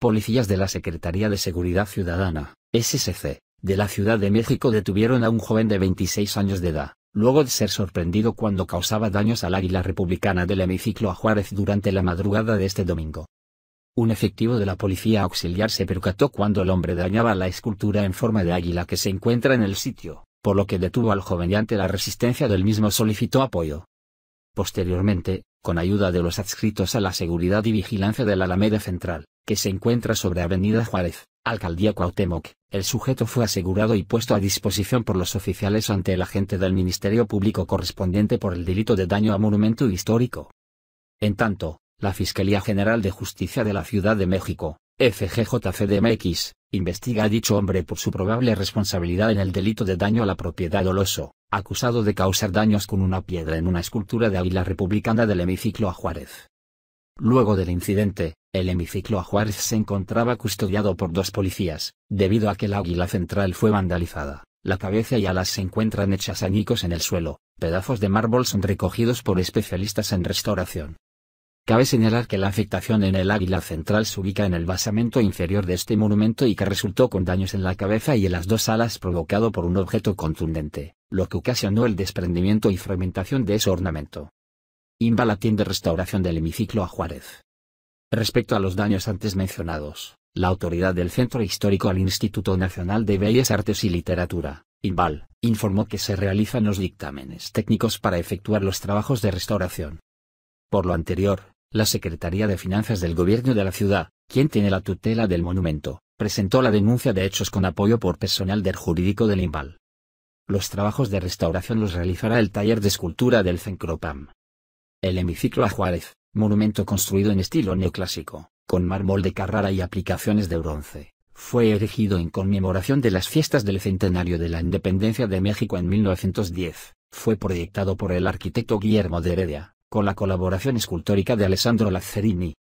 Policías de la Secretaría de Seguridad Ciudadana, SSC, de la Ciudad de México detuvieron a un joven de 26 años de edad, luego de ser sorprendido cuando causaba daños al águila republicana del hemiciclo a Juárez durante la madrugada de este domingo. Un efectivo de la policía auxiliar se percató cuando el hombre dañaba la escultura en forma de águila que se encuentra en el sitio, por lo que detuvo al joven y ante la resistencia del mismo solicitó apoyo. Posteriormente, con ayuda de los adscritos a la seguridad y vigilancia de la Alameda Central, que se encuentra sobre Avenida Juárez, Alcaldía Cuauhtémoc. El sujeto fue asegurado y puesto a disposición por los oficiales ante el agente del Ministerio Público correspondiente por el delito de daño a monumento histórico. En tanto, la Fiscalía General de Justicia de la Ciudad de México, FGJCDMX, investiga a dicho hombre por su probable responsabilidad en el delito de daño a la propiedad doloso, acusado de causar daños con una piedra en una escultura de águila republicana del hemiciclo a Juárez. Luego del incidente, el hemiciclo a Juárez se encontraba custodiado por dos policías, debido a que la águila central fue vandalizada. La cabeza y alas se encuentran hechas añicos en el suelo, pedazos de mármol son recogidos por especialistas en restauración. Cabe señalar que la afectación en el águila central se ubica en el basamento inferior de este monumento y que resultó con daños en la cabeza y en las dos alas provocado por un objeto contundente, lo que ocasionó el desprendimiento y fragmentación de ese ornamento. INVA atiende restauración del hemiciclo a Juárez. Respecto a los daños antes mencionados, la autoridad del Centro Histórico al Instituto Nacional de Bellas Artes y Literatura, INVAL, informó que se realizan los dictámenes técnicos para efectuar los trabajos de restauración. Por lo anterior, la Secretaría de Finanzas del Gobierno de la Ciudad, quien tiene la tutela del monumento, presentó la denuncia de hechos con apoyo por personal del jurídico del INVAL. Los trabajos de restauración los realizará el taller de escultura del CENCROPAM. El hemiciclo a Juárez, monumento construido en estilo neoclásico, con mármol de Carrara y aplicaciones de bronce, fue erigido en conmemoración de las fiestas del centenario de la independencia de México en 1910. Fue proyectado por el arquitecto Guillermo de Heredia, con la colaboración escultórica de Alessandro Lazzarini,